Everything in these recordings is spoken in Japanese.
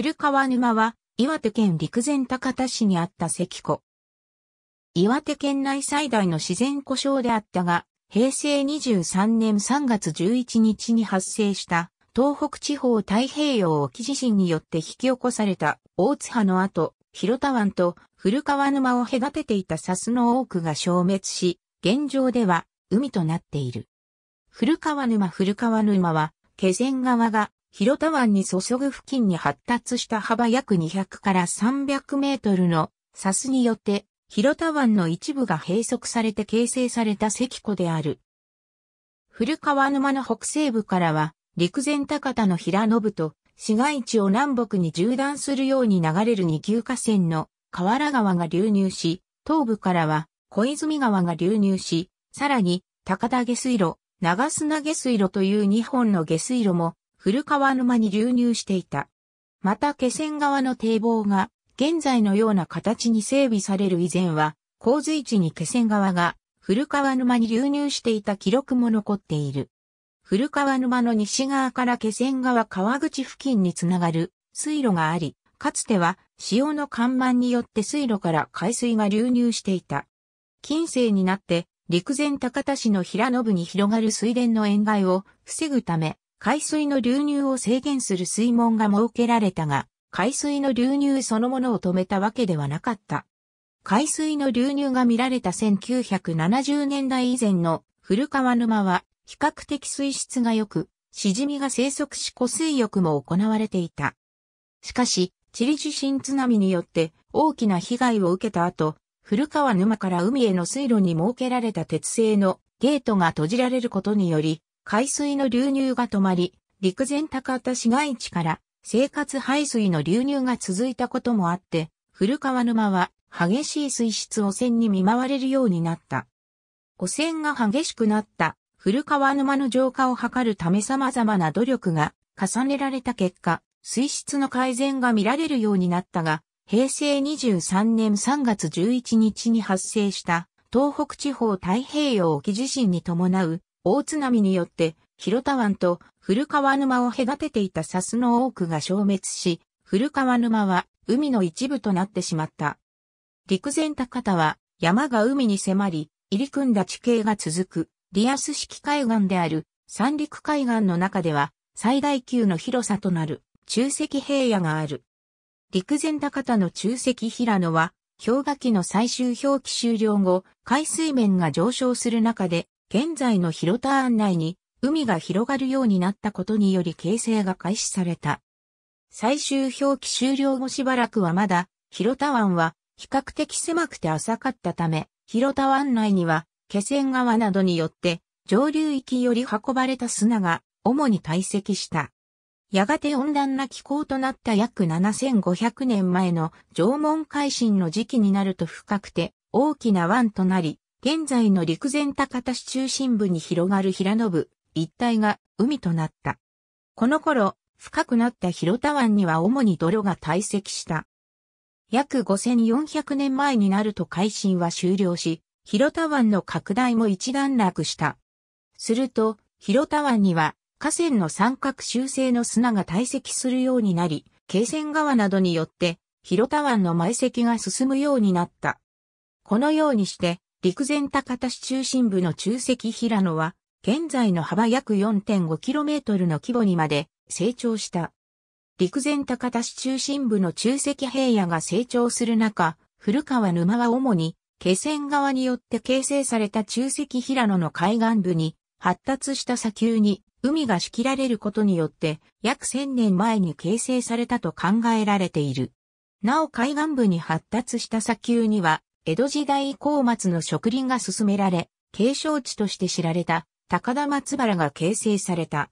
古川沼は、岩手県陸前高田市にあった石湖。岩手県内最大の自然故障であったが、平成23年3月11日に発生した東北地方太平洋沖地震によって引き起こされた大津波の後、広田湾と古川沼を隔てていたサスの多くが消滅し、現状では海となっている。古川沼古川沼は、気仙川が広田湾に注ぐ付近に発達した幅約200から300メートルのサスによって、広田湾の一部が閉塞されて形成された石湖である。古川沼の北西部からは、陸前高田の平野部と、市街地を南北に縦断するように流れる二級河川の河原川が流入し、東部からは小泉川が流入し、さらに高田下水路、長砂下水路という二本の下水路も古川沼に流入していた。また気仙川の堤防が現在のような形に整備される以前は、洪水地に気仙川が古川沼に流入していた記録も残っている。古川沼の西側から気仙川川口付近につながる水路があり、かつては潮の干満によって水路から海水が流入していた。近世になって陸前高田市の平信に広がる水田の塩害を防ぐため、海水の流入を制限する水門が設けられたが、海水の流入そのものを止めたわけではなかった。海水の流入が見られた1970年代以前の古川沼は比較的水質が良く、しじみが生息し湖水浴も行われていた。しかし、チリ地震津波によって大きな被害を受けた後、古川沼から海への水路に設けられた鉄製のゲートが閉じられることにより、海水の流入が止まり、陸前高田市街地から生活排水の流入が続いたこともあって、古川沼は激しい水質汚染に見舞われるようになった。汚染が激しくなった古川沼の浄化を図るため様々な努力が重ねられた結果、水質の改善が見られるようになったが、平成23年3月11日に発生した東北地方太平洋沖地震に伴う大津波によって広田湾と古川沼を隔てていた砂州の多くが消滅し、古川沼は海の一部となってしまった。陸前高田は山が海に迫り、入り組んだ地形が続くリアス式海岸である三陸海岸の中では最大級の広さとなる中石平野がある。陸前高田の中石平野は氷河期の最終氷期終了後、海水面が上昇する中で現在の広田案内に海が広がるようになったことにより形成が開始された。最終表記終了後しばらくはまだ、広田湾は比較的狭くて浅かったため、広田湾内には気仙川などによって上流域より運ばれた砂が主に堆積した。やがて温暖な気候となった約7500年前の縄文海進の時期になると深くて大きな湾となり、現在の陸前高田市中心部に広がる平野部一帯が海となった。この頃、深くなった広田湾には主に泥が堆積した。約5400年前になると改新は終了し、広田湾の拡大も一段落した。すると、広田湾には河川の三角修正の砂が堆積するようになり、京泉川などによって広田湾の埋積が進むようになった。このようにして、陸前高田市中心部の中石平野は、現在の幅約 4.5km の規模にまで成長した。陸前高田市中心部の中石平野が成長する中、古川沼は主に、気仙川によって形成された中石平野の海岸部に、発達した砂丘に海が仕切られることによって、約1000年前に形成されたと考えられている。なお海岸部に発達した砂丘には、江戸時代以降松の植林が進められ、継承地として知られた高田松原が形成された。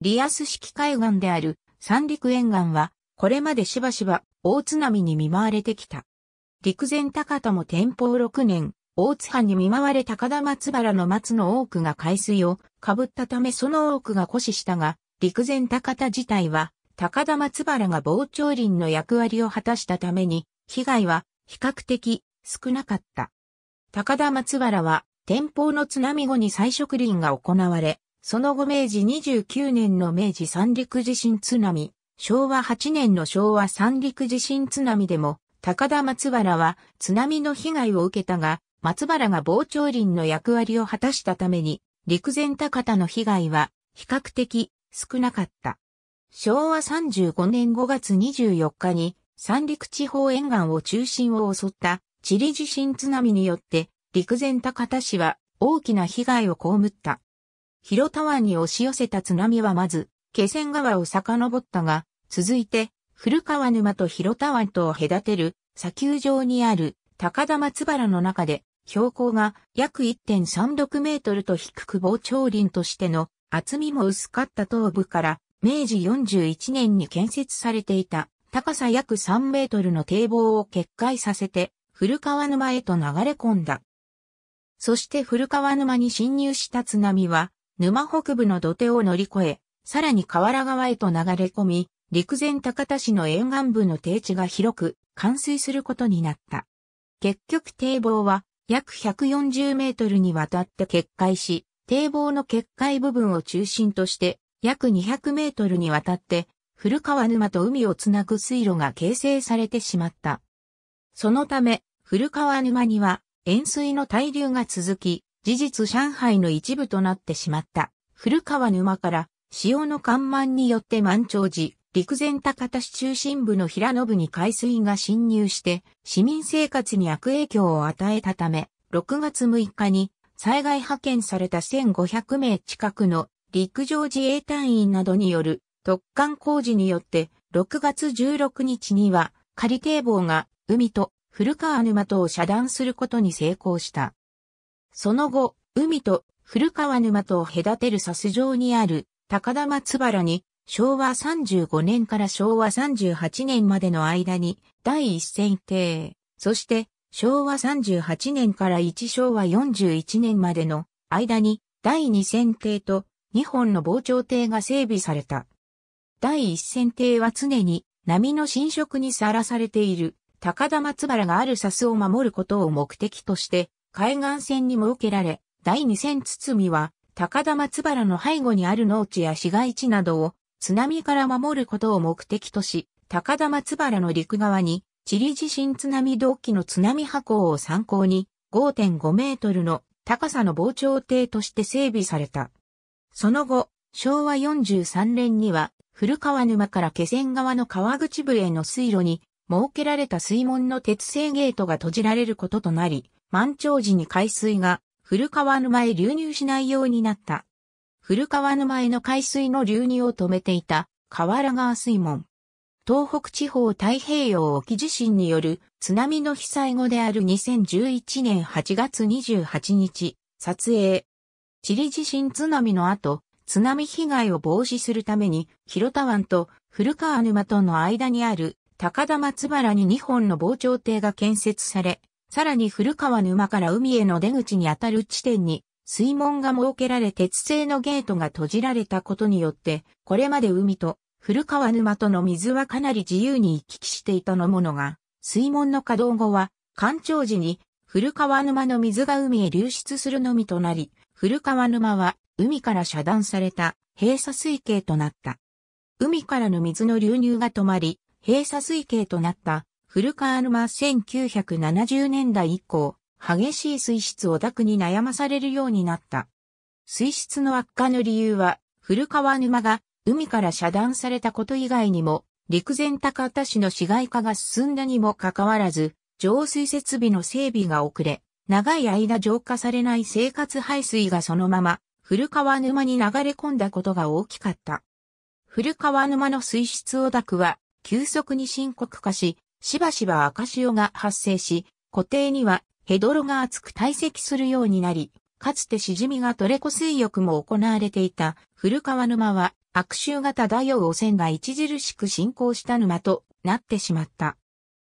リアス式海岸である三陸沿岸は、これまでしばしば大津波に見舞われてきた。陸前高田も天保6年、大津波に見舞われ高田松原の松の多くが海水をかぶったためその多くが枯死したが、陸前高田自体は高田松原が防潮林の役割を果たしたために、被害は比較的少なかった。高田松原は、天保の津波後に再植林が行われ、その後明治29年の明治三陸地震津波、昭和8年の昭和三陸地震津波でも、高田松原は津波の被害を受けたが、松原が傍聴林の役割を果たしたために、陸前高田の被害は比較的少なかった。昭和35年5月24日に三陸地方沿岸を中心を襲ったチリ地震津波によって陸前高田市は大きな被害を被った。広田湾に押し寄せた津波はまず、気仙川を遡ったが、続いて、古川沼と広田湾とを隔てる砂丘上にある高田松原の中で、標高が約1.36メートルと低く膨張林としての厚みも薄かった東部から明治41年に建設されていた高さ約3メートルの堤防を決壊させて古川沼へと流れ込んだ。そして古川沼に侵入した津波は、沼北部の土手を乗り越え、さらに河原川へと流れ込み、陸前高田市の沿岸部の低地が広く、冠水することになった。結局堤防は、約140メートルにわたって決壊し、堤防の決壊部分を中心として、約200メートルにわたって、古川沼と海をつなぐ水路が形成されてしまった。そのため、古川沼には塩水の滞留が続き、事実上海の一部となってしまった。古川沼から潮の緩慢によって満潮時、陸前高田市中心部の平野部に海水が侵入して市民生活に悪影響を与えたため、6月6日に災害派遣された1500名近くの陸上自衛隊員などによる突貫工事によって6月16日には仮堤防が海と古川沼とを遮断することに成功した。その後、海と古川沼とを隔てる砂州上にある高田松原に昭和35年から昭和38年までの間に第一線艇、そして昭和38年から一昭和41年までの間に第二線艇と2本の防潮艇が整備された。第一線艇は常に波の侵食にさらされている高田松原がある砂州を守ることを目的として、海岸線に設けられ、第二線堤は、高田松原の背後にある農地や市街地などを、津波から守ることを目的とし、高田松原の陸側に、チリ地震津波同期の津波波高を参考に、5.5メートルの高さの防潮堤として整備された。その後、昭和43年には、古川沼から気仙川の川口部への水路に設けられた水門の鉄製ゲートが閉じられることとなり、満潮時に海水が古川沼へ流入しないようになった。古川沼への海水の流入を止めていた河原川水門。東北地方太平洋沖地震による津波の被災後である2011年8月28日、撮影。チリ地震津波の後、津波被害を防止するために、広田湾と古川沼との間にある高田松原に2本の防潮堤が建設され、さらに古川沼から海への出口にあたる地点に水門が設けられ鉄製のゲートが閉じられたことによって、これまで海と古川沼との水はかなり自由に行き来していたのものが、水門の稼働後は、干潮時に古川沼の水が海へ流出するのみとなり、古川沼は海から遮断された閉鎖水系となった。海からの水の流入が止まり、閉鎖水系となった古川沼1970年代以降、激しい水質オタクに悩まされるようになった。水質の悪化の理由は、古川沼が海から遮断されたこと以外にも、陸前高田市の市街化が進んだにもかかわらず、浄水設備の整備が遅れ、長い間浄化されない生活排水がそのまま、古川沼に流れ込んだことが大きかった。古川沼の水質オタクは、急速に深刻化し、しばしば赤潮が発生し、湖底にはヘドロが厚く堆積するようになり、かつてシジミがトレコ水浴も行われていた古川沼は悪臭が漂う汚染が著しく進行した沼となってしまった。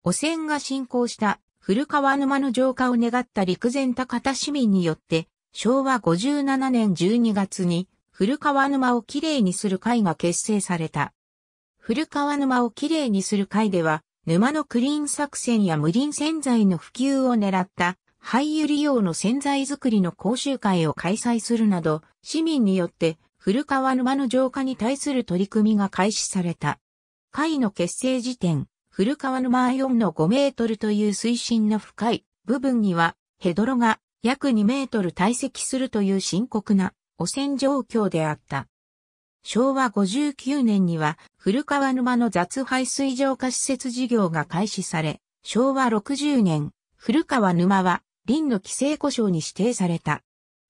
汚染が進行した古川沼の浄化を願った陸前高田市民によって昭和57年12月に古川沼をきれいにする会が結成された。古川沼をきれいにする会では、沼のクリーン作戦や無林洗剤の普及を狙った廃油利用の洗剤作りの講習会を開催するなど、市民によって古川沼の浄化に対する取り組みが開始された。会の結成時点、古川沼4の5メートルという水深の深い部分には、ヘドロが約2メートル堆積するという深刻な汚染状況であった。昭和59年には古川沼の雑排水浄化施設事業が開始され、昭和60年、古川沼は林の規制故障に指定された。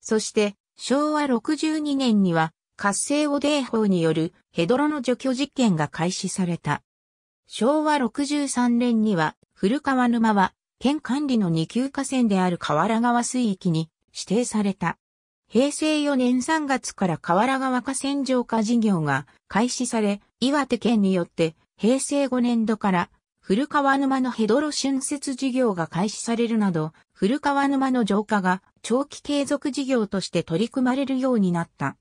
そして、昭和62年には活性汚泥法によるヘドロの除去実験が開始された。昭和63年には古川沼は県管理の二級河川である河原川水域に指定された。平成4年3月から河原川河川浄化事業が開始され、岩手県によって平成5年度から古川沼のヘドロ春節事業が開始されるなど、古川沼の浄化が長期継続事業として取り組まれるようになった。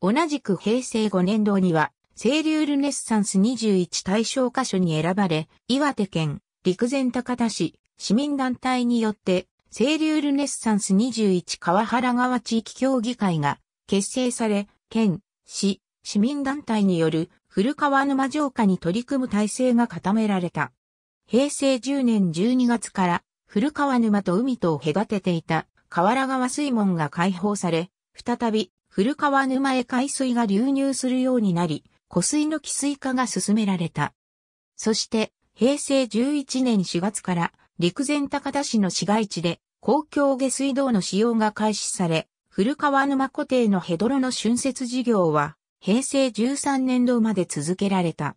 同じく平成5年度には、清流ルネッサンス21対象箇所に選ばれ、岩手県陸前高田市市民団体によって清流ルネッサンス21川原川地域協議会が結成され、県、市、市民団体による古川沼城下に取り組む体制が固められた。平成10年12月から古川沼と海とを隔てていた河原川水門が開放され、再び古川沼へ海水が流入するようになり、湖水の汽水化が進められた。そして、平成11年4月から陸前高田市の市街地で公共下水道の使用が開始され、古川沼湖邸のヘドロの浚渫事業は、平成13年度まで続けられた。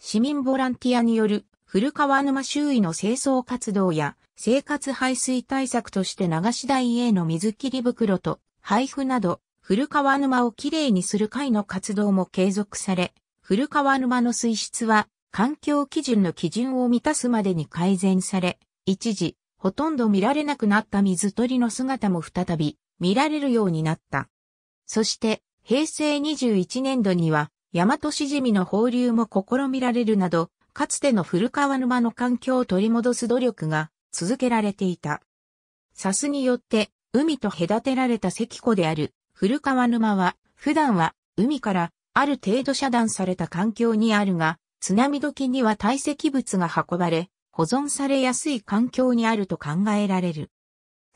市民ボランティアによる古川沼周囲の清掃活動や生活排水対策として流し台への水切り袋と配布など古川沼をきれいにする会の活動も継続され、古川沼の水質は環境基準の基準を満たすまでに改善され、一時ほとんど見られなくなった水鳥の姿も再び見られるようになった。そして、平成21年度には、大和しじみの放流も試みられるなど、かつての古川沼の環境を取り戻す努力が続けられていた。サスによって、海と隔てられた石湖である古川沼は、普段は海からある程度遮断された環境にあるが、津波時には堆積物が運ばれ、保存されやすい環境にあると考えられる。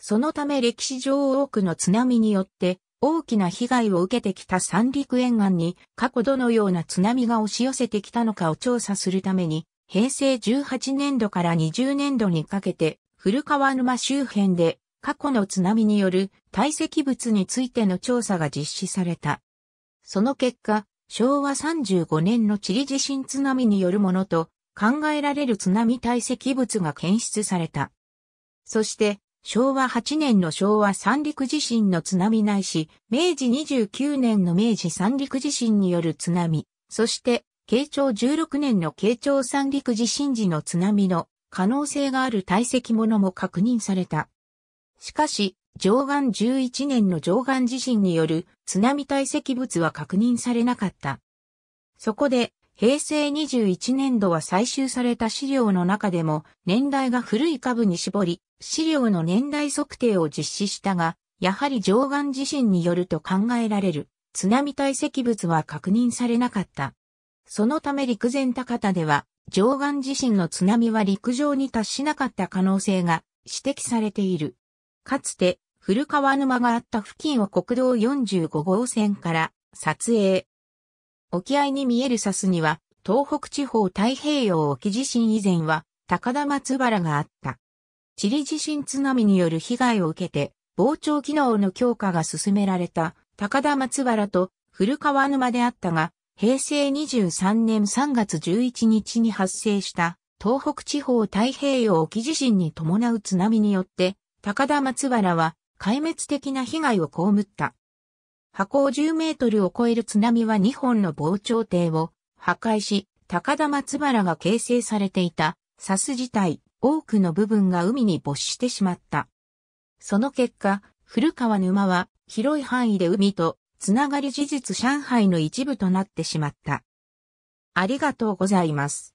そのため歴史上多くの津波によって大きな被害を受けてきた三陸沿岸に過去どのような津波が押し寄せてきたのかを調査するために平成18年度から20年度にかけて古川沼周辺で過去の津波による堆積物についての調査が実施された。その結果、昭和35年の地理地震津波によるものと考えられる津波堆積物が検出された。そして、昭和8年の昭和三陸地震の津波ないし、明治29年の明治三陸地震による津波、そして、慶長16年の慶長三陸地震時の津波の可能性がある堆積物も確認された。しかし、上岸11年の上岸地震による津波堆積物は確認されなかった。そこで、平成21年度は採集された資料の中でも年代が古い株に絞り、資料の年代測定を実施したが、やはり上岸地震によると考えられる津波堆積物は確認されなかった。そのため陸前高田では上岸地震の津波は陸上に達しなかった可能性が指摘されている。かつて古川沼があった付近を国道45号線から撮影、沖合に見えるサスには、東北地方太平洋沖地震以前は、高田松原があった。チリ地震津波による被害を受けて、膨張機能の強化が進められた高田松原と古川沼であったが、平成23年3月11日に発生した東北地方太平洋沖地震に伴う津波によって、高田松原は壊滅的な被害を被った。波高10メートルを超える津波は2本の防潮堤を破壊し、高田松原が形成されていた、サス自体、多くの部分が海に没してしまった。その結果、古川沼は広い範囲で海とつながり事実上海の一部となってしまった。ありがとうございます。